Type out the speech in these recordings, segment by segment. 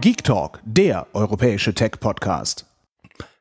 Geek Talk, der europäische Tech-Podcast.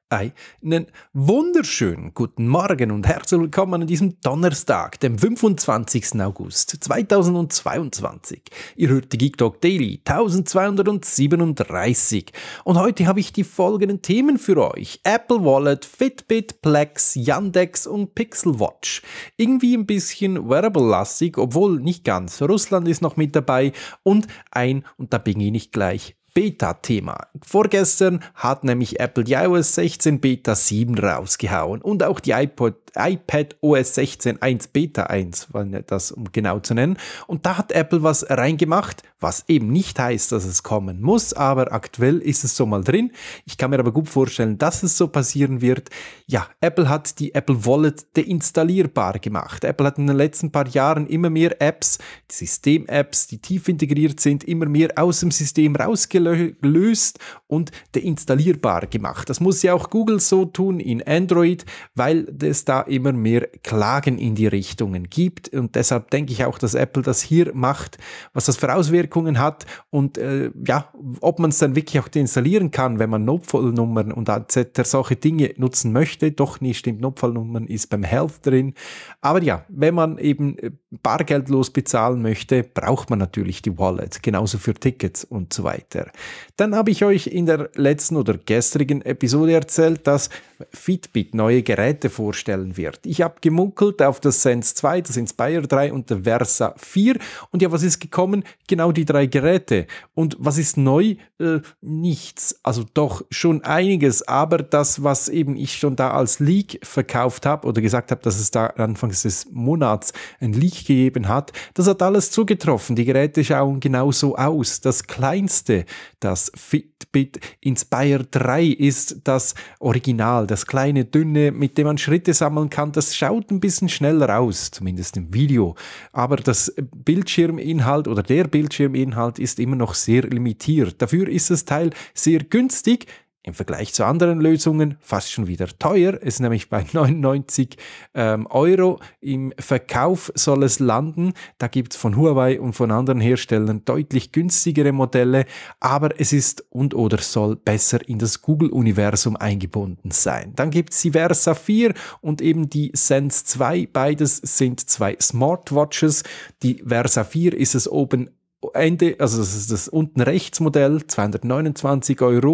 Einen wunderschönen guten Morgen und herzlich willkommen an diesem Donnerstag, dem 25. August 2022. Ihr hört die Geek Talk Daily 1237 und heute habe ich die folgenden Themen für euch. Apple Wallet, Fitbit, Plex, Yandex und Pixel Watch. Irgendwie ein bisschen wearable-lastig, obwohl nicht ganz. Russland ist noch mit dabei und ein, und da bin ich gleich, Beta-Thema. Vorgestern hat nämlich Apple die iOS 16 Beta 7 rausgehauen und auch die iPod, iPad OS 16 1 Beta 1, das um genau zu nennen. Und da hat Apple was reingemacht, was eben nicht heißt, dass es kommen muss, aber aktuell ist es so mal drin. Ich kann mir aber gut vorstellen, dass es so passieren wird. Ja, Apple hat die Apple Wallet deinstallierbar gemacht. Apple hat in den letzten paar Jahren immer mehr Apps, System-Apps, die tief integriert sind, immer mehr aus dem System rausgelegt gelöst und deinstallierbar gemacht. Das muss ja auch Google so tun in Android, weil es da immer mehr Klagen in die Richtungen gibt. Und deshalb denke ich auch, dass Apple das hier macht, was das für Auswirkungen hat und äh, ja, ob man es dann wirklich auch deinstallieren kann, wenn man Notfallnummern und etc. solche Dinge nutzen möchte. Doch nicht, stimmt, Notfallnummern ist beim Health drin. Aber ja, wenn man eben äh, bargeldlos bezahlen möchte, braucht man natürlich die Wallet, genauso für Tickets und so weiter. Dann habe ich euch in der letzten oder gestrigen Episode erzählt, dass Fitbit neue Geräte vorstellen wird. Ich habe gemunkelt auf das Sense 2, das Inspire 3 und der Versa 4. Und ja, was ist gekommen? Genau die drei Geräte. Und was ist neu? Äh, nichts. Also doch schon einiges. Aber das, was eben ich schon da als Leak verkauft habe oder gesagt habe, dass es da Anfang des Monats ein Leak gegeben hat, das hat alles zugetroffen. Die Geräte schauen genauso aus. Das kleinste das Fitbit Inspire 3 ist das Original, das kleine, dünne, mit dem man Schritte sammeln kann. Das schaut ein bisschen schneller aus, zumindest im Video. Aber das Bildschirminhalt oder der Bildschirminhalt ist immer noch sehr limitiert. Dafür ist das Teil sehr günstig, im Vergleich zu anderen Lösungen fast schon wieder teuer. Es ist nämlich bei 99 ähm, Euro. Im Verkauf soll es landen. Da gibt es von Huawei und von anderen Herstellern deutlich günstigere Modelle, aber es ist und oder soll besser in das Google-Universum eingebunden sein. Dann gibt es die Versa 4 und eben die Sense 2. Beides sind zwei Smartwatches. Die Versa 4 ist es oben Ende, also das ist das unten rechts Modell, 229 Euro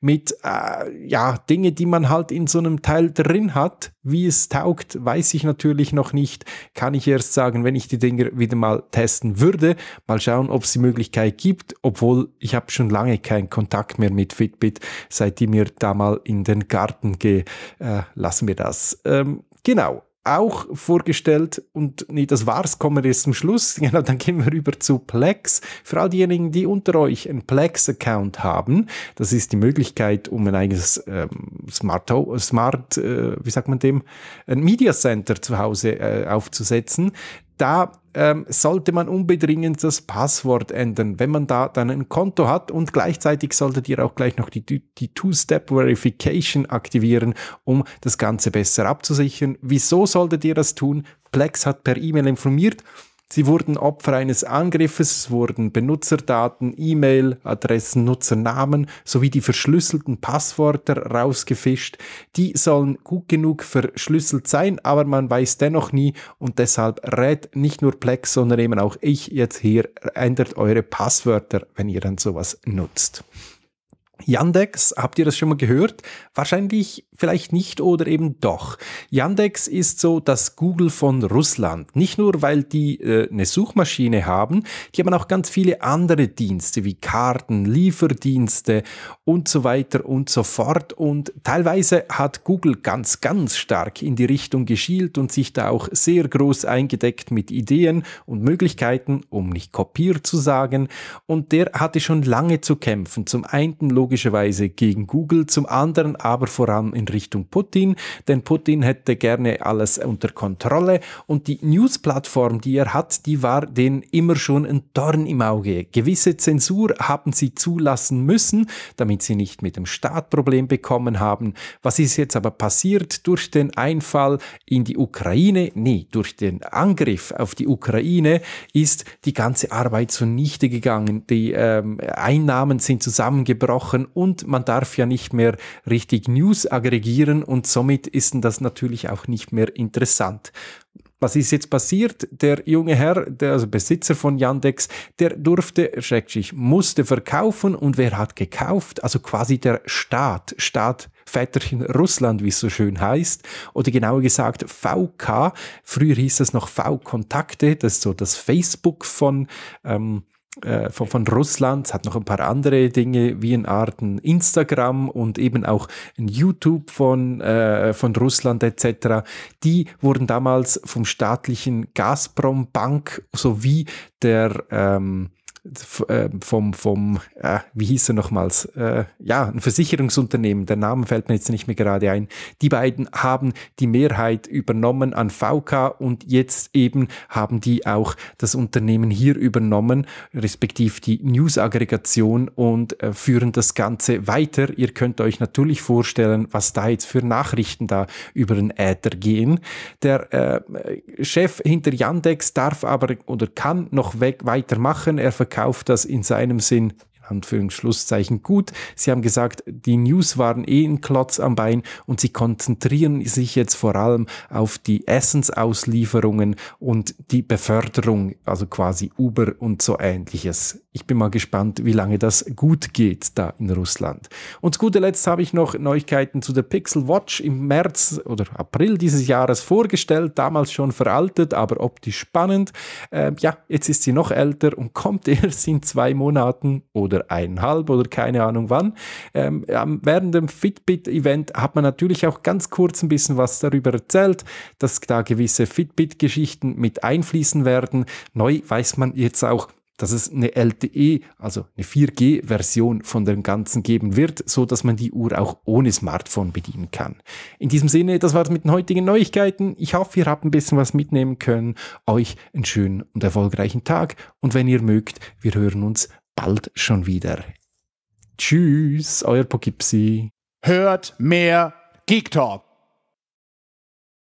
mit äh, ja, Dinge, die man halt in so einem Teil drin hat. Wie es taugt, weiß ich natürlich noch nicht. Kann ich erst sagen, wenn ich die Dinger wieder mal testen würde. Mal schauen, ob es die Möglichkeit gibt, obwohl ich habe schon lange keinen Kontakt mehr mit Fitbit, seit die mir da mal in den Garten gelassen äh, lassen wir das. Ähm, genau, auch vorgestellt und nee, das war's, kommen wir jetzt zum Schluss. Genau, dann gehen wir über zu Plex. Für all diejenigen, die unter euch einen Plex-Account haben, das ist die Möglichkeit, um ein eigenes ähm, Smart, Smart äh, wie sagt man dem, ein Media Center zu Hause äh, aufzusetzen da ähm, sollte man unbedingt das Passwort ändern, wenn man da dann ein Konto hat und gleichzeitig solltet ihr auch gleich noch die, die Two-Step-Verification aktivieren, um das Ganze besser abzusichern. Wieso solltet ihr das tun? Plex hat per E-Mail informiert, Sie wurden Opfer eines Angriffes, wurden Benutzerdaten, E-Mail, Adressen, Nutzernamen sowie die verschlüsselten Passwörter rausgefischt. Die sollen gut genug verschlüsselt sein, aber man weiß dennoch nie und deshalb rät nicht nur Plex, sondern eben auch ich jetzt hier, ändert eure Passwörter, wenn ihr dann sowas nutzt. Yandex, habt ihr das schon mal gehört? Wahrscheinlich vielleicht nicht oder eben doch. Yandex ist so das Google von Russland. Nicht nur, weil die äh, eine Suchmaschine haben, die haben auch ganz viele andere Dienste wie Karten, Lieferdienste und so weiter und so fort. Und teilweise hat Google ganz, ganz stark in die Richtung geschielt und sich da auch sehr groß eingedeckt mit Ideen und Möglichkeiten, um nicht kopiert zu sagen. Und der hatte schon lange zu kämpfen. Zum einen logischerweise gegen Google, zum anderen aber vor allem in Richtung Putin, denn Putin hätte gerne alles unter Kontrolle und die Newsplattform, die er hat, die war denen immer schon ein Dorn im Auge. Gewisse Zensur haben sie zulassen müssen, damit sie nicht mit dem Staat Problem bekommen haben. Was ist jetzt aber passiert durch den Einfall in die Ukraine? Nee, durch den Angriff auf die Ukraine ist die ganze Arbeit zunichte gegangen. Die ähm, Einnahmen sind zusammengebrochen machen und man darf ja nicht mehr richtig News aggregieren und somit ist das natürlich auch nicht mehr interessant. Was ist jetzt passiert? Der junge Herr, der also Besitzer von Yandex, der durfte, schrecklich, musste verkaufen und wer hat gekauft? Also quasi der Staat, Staat Väterchen Russland, wie es so schön heißt, oder genauer gesagt VK. Früher hieß es noch V-Kontakte, das ist so das Facebook von ähm, äh, von, von, Russland. hat noch ein paar andere Dinge wie in Arten Instagram und eben auch ein YouTube von, äh, von Russland etc. Die wurden damals vom staatlichen Gazprom Bank sowie der ähm, ähm, vom, vom äh, wie hieß er nochmals, äh, ja, ein Versicherungsunternehmen, der Name fällt mir jetzt nicht mehr gerade ein. Die beiden haben die Mehrheit übernommen an VK und jetzt eben haben die auch das Unternehmen hier übernommen, respektive die News-Aggregation und äh, führen das Ganze weiter. Ihr könnt euch natürlich vorstellen, was da jetzt für Nachrichten da über den Äther gehen. Der äh, Chef hinter Yandex darf aber oder kann noch weg weitermachen. Er verkauft das in seinem Sinn Anführungsschlusszeichen gut. Sie haben gesagt, die News waren eh ein Klotz am Bein und sie konzentrieren sich jetzt vor allem auf die Essensauslieferungen und die Beförderung, also quasi Uber und so ähnliches. Ich bin mal gespannt, wie lange das gut geht da in Russland. Und zu guter Letzt habe ich noch Neuigkeiten zu der Pixel Watch im März oder April dieses Jahres vorgestellt, damals schon veraltet, aber optisch spannend. Ähm, ja, jetzt ist sie noch älter und kommt erst in zwei Monaten oder oder eineinhalb oder keine Ahnung wann. Ähm, während dem Fitbit-Event hat man natürlich auch ganz kurz ein bisschen was darüber erzählt, dass da gewisse Fitbit-Geschichten mit einfließen werden. Neu weiß man jetzt auch, dass es eine LTE, also eine 4G-Version von dem Ganzen geben wird, so dass man die Uhr auch ohne Smartphone bedienen kann. In diesem Sinne, das war es mit den heutigen Neuigkeiten. Ich hoffe, ihr habt ein bisschen was mitnehmen können. Euch einen schönen und erfolgreichen Tag und wenn ihr mögt, wir hören uns bald schon wieder. Tschüss, euer Pogipsi. Hört mehr Geek Talk.